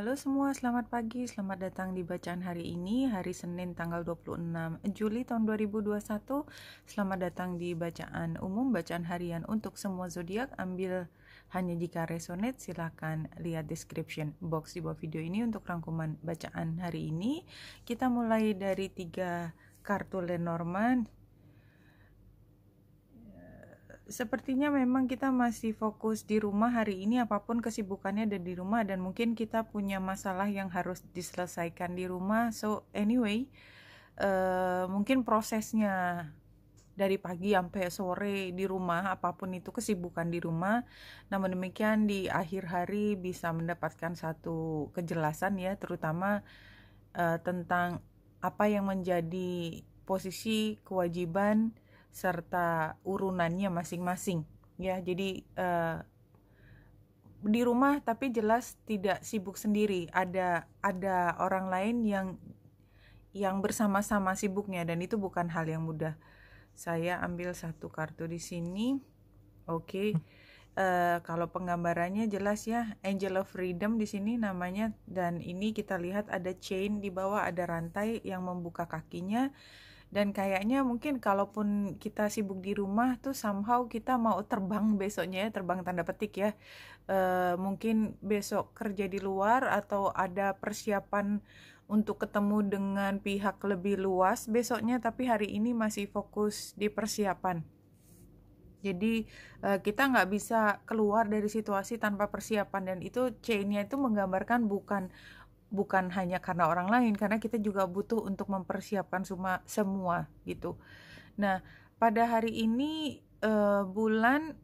Halo semua, selamat pagi. Selamat datang di bacaan hari ini, hari Senin tanggal 26 Juli tahun 2021. Selamat datang di bacaan umum, bacaan harian untuk semua zodiak. Ambil hanya jika resonate, silahkan lihat description box di bawah video ini untuk rangkuman bacaan hari ini. Kita mulai dari tiga kartu Lenormand sepertinya memang kita masih fokus di rumah hari ini apapun kesibukannya ada di rumah dan mungkin kita punya masalah yang harus diselesaikan di rumah so anyway uh, mungkin prosesnya dari pagi sampai sore di rumah apapun itu kesibukan di rumah namun demikian di akhir hari bisa mendapatkan satu kejelasan ya terutama uh, tentang apa yang menjadi posisi kewajiban serta urunannya masing-masing ya jadi uh, di rumah tapi jelas tidak sibuk sendiri ada ada orang lain yang yang bersama-sama sibuknya dan itu bukan hal yang mudah saya ambil satu kartu di sini oke okay. Hmm. Uh, eh, kalau penggambarannya jelas ya Angel of Freedom di sini namanya dan ini kita lihat ada chain di bawah ada rantai yang membuka kakinya dan kayaknya mungkin kalaupun kita sibuk di rumah tuh somehow kita mau terbang besoknya ya terbang tanda petik ya e, mungkin besok kerja di luar atau ada persiapan untuk ketemu dengan pihak lebih luas besoknya tapi hari ini masih fokus di persiapan jadi eh, kita nggak bisa keluar dari situasi tanpa persiapan dan itu chainnya itu menggambarkan bukan bukan hanya karena orang lain karena kita juga butuh untuk mempersiapkan semua semua gitu. Nah, pada hari ini uh, bulan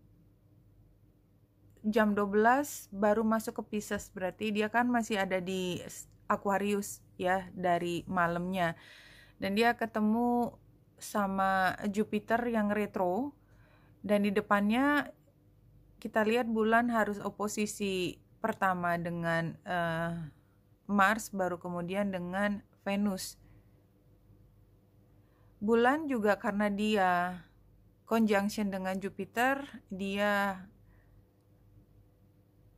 jam 12 baru masuk ke Pisces berarti dia kan masih ada di Aquarius ya dari malamnya. Dan dia ketemu sama Jupiter yang retro dan di depannya kita lihat bulan harus oposisi pertama dengan uh, Mars baru kemudian dengan Venus. Bulan juga karena dia conjunction dengan Jupiter, dia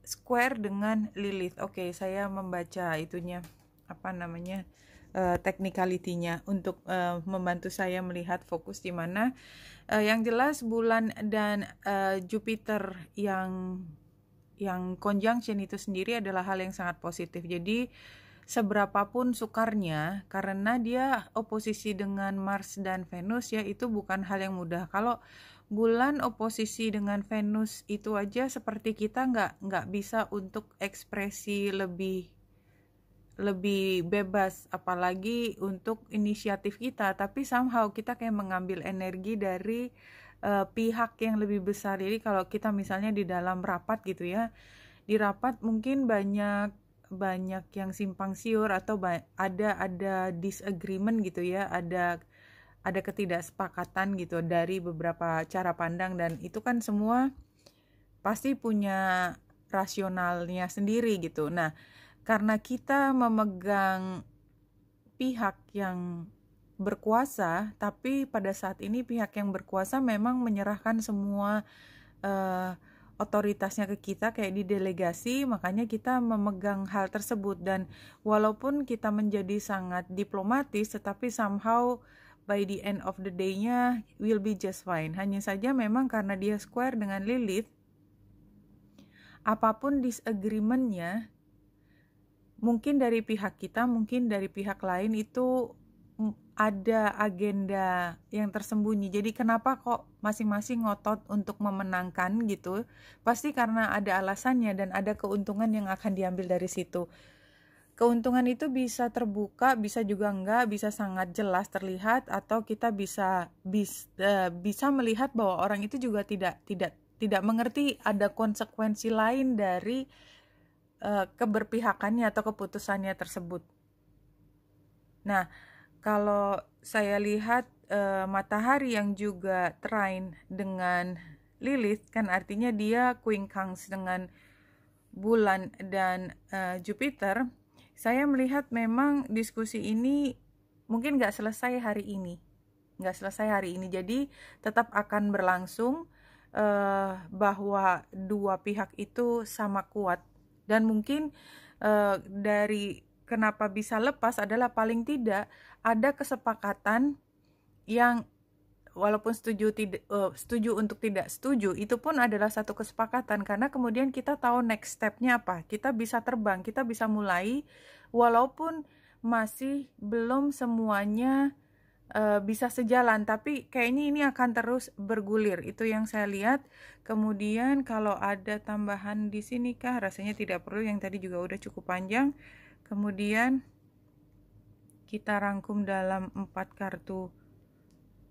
square dengan Lilith. Oke, okay, saya membaca itunya apa namanya? Eh, teknikalitinya untuk uh, membantu saya melihat fokus di mana uh, yang jelas bulan dan uh, Jupiter yang yang conjunction itu sendiri adalah hal yang sangat positif. Jadi seberapapun sukarnya karena dia oposisi dengan Mars dan Venus ya itu bukan hal yang mudah. Kalau bulan oposisi dengan Venus itu aja seperti kita nggak nggak bisa untuk ekspresi lebih lebih bebas apalagi untuk inisiatif kita tapi somehow kita kayak mengambil energi dari uh, pihak yang lebih besar. Jadi kalau kita misalnya di dalam rapat gitu ya, di rapat mungkin banyak banyak yang simpang siur atau ada ada disagreement gitu ya, ada ada ketidaksepakatan gitu dari beberapa cara pandang dan itu kan semua pasti punya rasionalnya sendiri gitu. Nah, karena kita memegang pihak yang berkuasa, tapi pada saat ini pihak yang berkuasa memang menyerahkan semua uh, otoritasnya ke kita kayak di delegasi, makanya kita memegang hal tersebut dan walaupun kita menjadi sangat diplomatis tetapi somehow by the end of the day-nya will be just fine. Hanya saja memang karena dia square dengan Lilith apapun disagreementnya mungkin dari pihak kita, mungkin dari pihak lain itu ada agenda yang tersembunyi. Jadi kenapa kok masing-masing ngotot untuk memenangkan gitu? Pasti karena ada alasannya dan ada keuntungan yang akan diambil dari situ. Keuntungan itu bisa terbuka, bisa juga enggak, bisa sangat jelas terlihat atau kita bisa bis, eh, bisa melihat bahwa orang itu juga tidak tidak tidak mengerti ada konsekuensi lain dari uh, keberpihakannya atau keputusannya tersebut. Nah, kalau saya lihat e, matahari yang juga trine dengan Lilith kan artinya dia kuingkang dengan bulan dan e, Jupiter saya melihat memang diskusi ini mungkin nggak selesai hari ini nggak selesai hari ini jadi tetap akan berlangsung e, bahwa dua pihak itu sama kuat dan mungkin e, dari kenapa bisa lepas adalah paling tidak ada kesepakatan yang walaupun setuju tidak uh, eh, setuju untuk tidak setuju itu pun adalah satu kesepakatan karena kemudian kita tahu next stepnya apa kita bisa terbang kita bisa mulai walaupun masih belum semuanya uh, bisa sejalan tapi kayaknya ini akan terus bergulir itu yang saya lihat kemudian kalau ada tambahan di sini kah rasanya tidak perlu yang tadi juga udah cukup panjang kemudian kita rangkum dalam empat kartu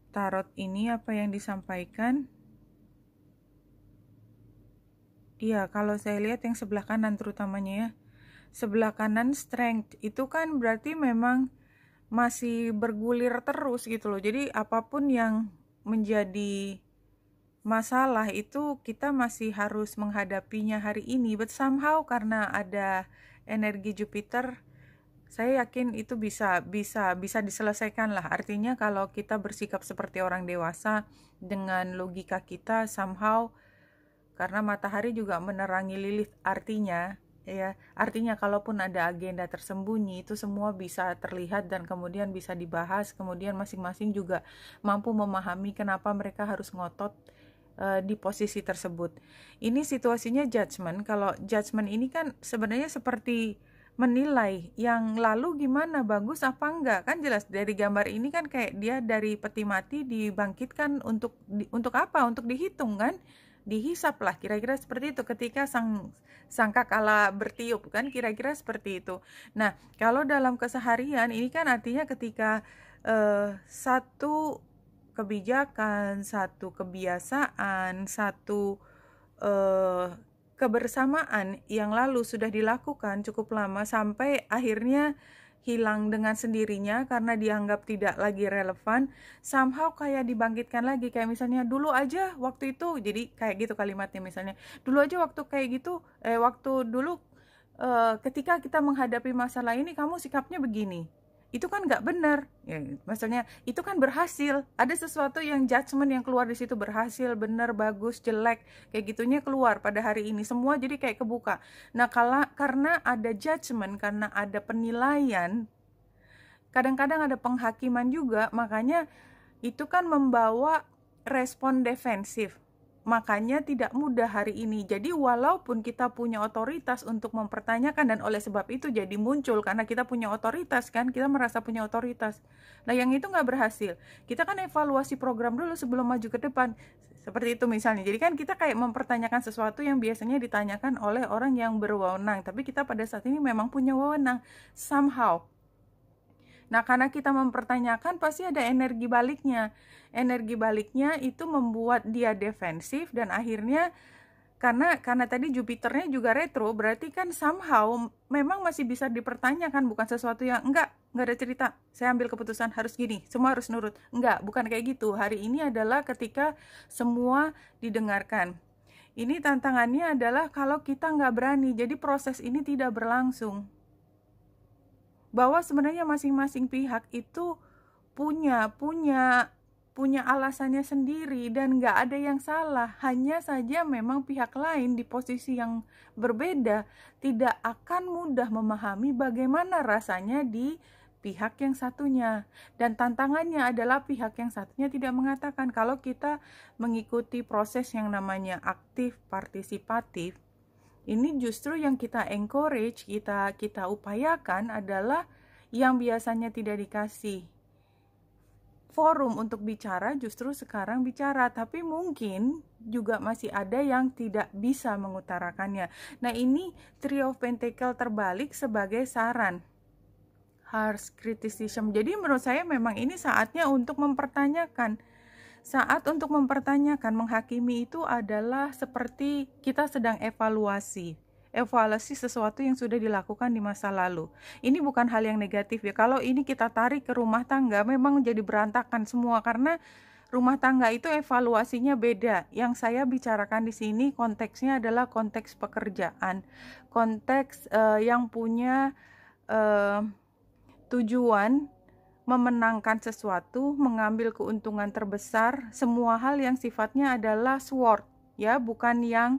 tarot ini apa yang disampaikan Iya, kalau saya lihat yang sebelah kanan terutamanya ya. Sebelah kanan strength itu kan berarti memang masih bergulir terus gitu loh. Jadi apapun yang menjadi masalah itu kita masih harus menghadapinya hari ini. But somehow karena ada energi Jupiter saya yakin itu bisa bisa bisa diselesaikan lah artinya kalau kita bersikap seperti orang dewasa dengan logika kita somehow karena matahari juga menerangi Lilith artinya ya artinya kalaupun ada agenda tersembunyi itu semua bisa terlihat dan kemudian bisa dibahas kemudian masing-masing juga mampu memahami kenapa mereka harus ngotot Eh, di posisi tersebut. Ini situasinya judgment Kalau judgment ini kan sebenarnya seperti menilai yang lalu gimana bagus apa enggak kan jelas dari gambar ini kan kayak dia dari peti mati dibangkitkan untuk di, untuk apa untuk dihitung kan dihisap lah kira-kira seperti itu ketika sang sangka kala bertiup kan kira-kira seperti itu nah kalau dalam keseharian ini kan artinya ketika uh, satu kebijakan, satu kebiasaan, satu eh, kebersamaan yang lalu sudah dilakukan cukup lama sampai akhirnya hilang dengan sendirinya karena dianggap tidak lagi relevan somehow kayak dibangkitkan lagi kayak misalnya dulu aja waktu itu jadi kayak gitu kalimatnya misalnya dulu aja waktu kayak gitu eh waktu dulu eh, ketika kita menghadapi masalah ini kamu sikapnya begini itu kan nggak benar ya, maksudnya itu kan berhasil ada sesuatu yang judgement yang keluar di situ berhasil benar bagus jelek kayak gitunya keluar pada hari ini semua jadi kayak kebuka nah kala karena ada judgement karena ada penilaian kadang-kadang ada penghakiman juga makanya itu kan membawa respon defensif Makanya tidak mudah hari ini. Jadi walaupun kita punya otoritas untuk mempertanyakan dan oleh sebab itu jadi muncul karena kita punya otoritas kan, kita merasa punya otoritas. Nah yang itu nggak berhasil. Kita kan evaluasi program dulu sebelum maju ke depan. Seperti itu misalnya. Jadi kan kita kayak mempertanyakan sesuatu yang biasanya ditanyakan oleh orang yang berwenang. Tapi kita pada saat ini memang punya wewenang. Somehow Nah, karena kita mempertanyakan pasti ada energi baliknya. Energi baliknya itu membuat dia defensif dan akhirnya karena karena tadi Jupiternya juga retro, berarti kan somehow memang masih bisa dipertanyakan bukan sesuatu yang enggak nggak ada cerita. Saya ambil keputusan harus gini, semua harus nurut. Enggak, bukan kayak gitu. Hari ini adalah ketika semua didengarkan. Ini tantangannya adalah kalau kita nggak berani, jadi proses ini tidak berlangsung bahwa sebenarnya masing-masing pihak itu punya punya punya alasannya sendiri dan nggak ada yang salah hanya saja memang pihak lain di posisi yang berbeda tidak akan mudah memahami bagaimana rasanya di pihak yang satunya dan tantangannya adalah pihak yang satunya tidak mengatakan kalau kita mengikuti proses yang namanya aktif partisipatif ini justru yang kita encourage, kita kita upayakan adalah yang biasanya tidak dikasih forum untuk bicara justru sekarang bicara, tapi mungkin juga masih ada yang tidak bisa mengutarakannya. Nah, ini trio of Pentacle terbalik sebagai saran. Harsh criticism. Jadi menurut saya memang ini saatnya untuk mempertanyakan saat untuk mempertanyakan, menghakimi itu adalah seperti kita sedang evaluasi. Evaluasi sesuatu yang sudah dilakukan di masa lalu. Ini bukan hal yang negatif ya. Kalau ini kita tarik ke rumah tangga, memang jadi berantakan semua karena rumah tangga itu evaluasinya beda. Yang saya bicarakan di sini konteksnya adalah konteks pekerjaan, konteks uh, yang punya uh, tujuan memenangkan sesuatu, mengambil keuntungan terbesar, semua hal yang sifatnya adalah sword, ya, bukan yang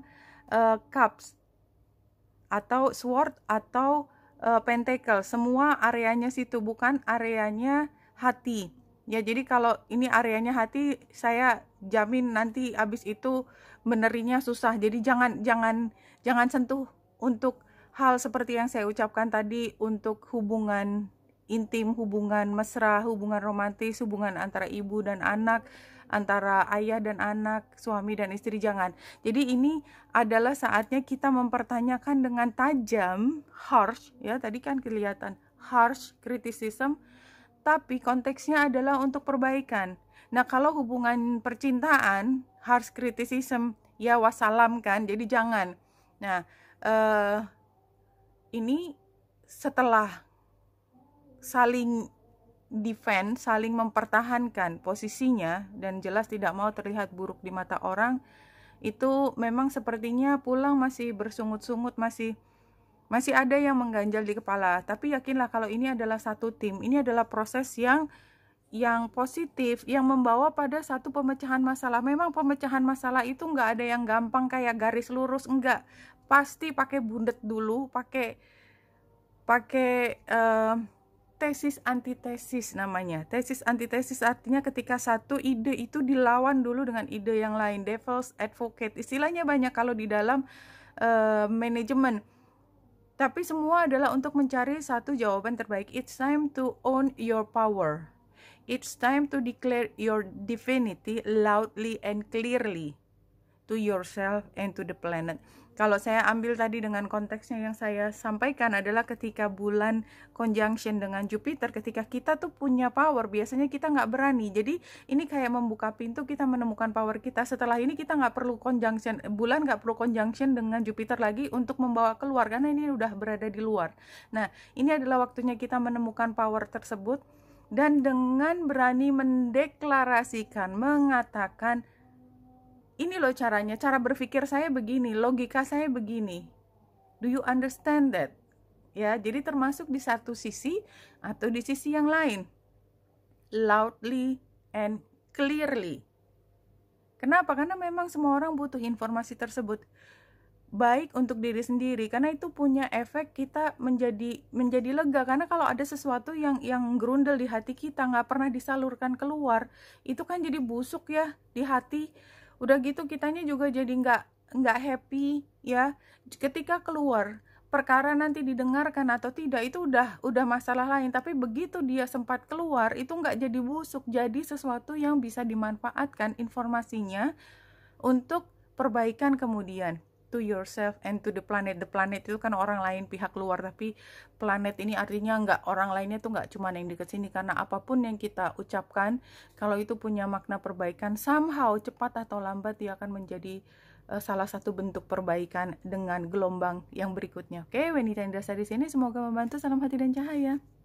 uh, cups atau sword atau uh, pentacle. Semua areanya situ bukan areanya hati. Ya, jadi kalau ini areanya hati, saya jamin nanti abis itu menerinya susah. Jadi jangan jangan jangan sentuh untuk hal seperti yang saya ucapkan tadi untuk hubungan intim, hubungan mesra, hubungan romantis, hubungan antara ibu dan anak, antara ayah dan anak, suami dan istri jangan. Jadi ini adalah saatnya kita mempertanyakan dengan tajam, harsh ya, tadi kan kelihatan harsh criticism, tapi konteksnya adalah untuk perbaikan. Nah, kalau hubungan percintaan harsh criticism ya wassalam kan, jadi jangan. Nah, eh uh, ini setelah saling defend, saling mempertahankan posisinya dan jelas tidak mau terlihat buruk di mata orang, itu memang sepertinya pulang masih bersungut-sungut, masih masih ada yang mengganjal di kepala. Tapi yakinlah kalau ini adalah satu tim, ini adalah proses yang yang positif, yang membawa pada satu pemecahan masalah. Memang pemecahan masalah itu nggak ada yang gampang kayak garis lurus, enggak. Pasti pakai bundet dulu, pakai pakai uh, tesis antitesis namanya. Tesis antitesis artinya ketika satu ide itu dilawan dulu dengan ide yang lain. Devil's advocate istilahnya banyak kalau di dalam uh, manajemen. Tapi semua adalah untuk mencari satu jawaban terbaik. It's time to own your power. It's time to declare your divinity loudly and clearly to yourself and to the planet. Kalau saya ambil tadi dengan konteksnya yang saya sampaikan adalah ketika bulan conjunction dengan Jupiter, ketika kita tuh punya power, biasanya kita nggak berani. Jadi ini kayak membuka pintu kita menemukan power kita. Setelah ini kita nggak perlu conjunction, bulan nggak perlu conjunction dengan Jupiter lagi untuk membawa keluar, karena ini udah berada di luar. Nah, ini adalah waktunya kita menemukan power tersebut dan dengan berani mendeklarasikan, mengatakan, ini loh caranya, cara berpikir saya begini, logika saya begini. Do you understand that? Ya, jadi termasuk di satu sisi atau di sisi yang lain. Loudly and clearly. Kenapa? Karena memang semua orang butuh informasi tersebut baik untuk diri sendiri karena itu punya efek kita menjadi menjadi lega karena kalau ada sesuatu yang yang gerundel di hati kita nggak pernah disalurkan keluar itu kan jadi busuk ya di hati udah gitu kitanya juga jadi nggak nggak happy ya ketika keluar perkara nanti didengarkan atau tidak itu udah udah masalah lain tapi begitu dia sempat keluar itu nggak jadi busuk jadi sesuatu yang bisa dimanfaatkan informasinya untuk perbaikan kemudian to yourself and to the planet the planet itu kan orang lain pihak luar tapi planet ini artinya nggak orang lainnya tuh nggak cuma yang dekat sini karena apapun yang kita ucapkan kalau itu punya makna perbaikan somehow cepat atau lambat dia akan menjadi uh, salah satu bentuk perbaikan dengan gelombang yang berikutnya oke okay, Wendy saya di sini semoga membantu salam hati dan cahaya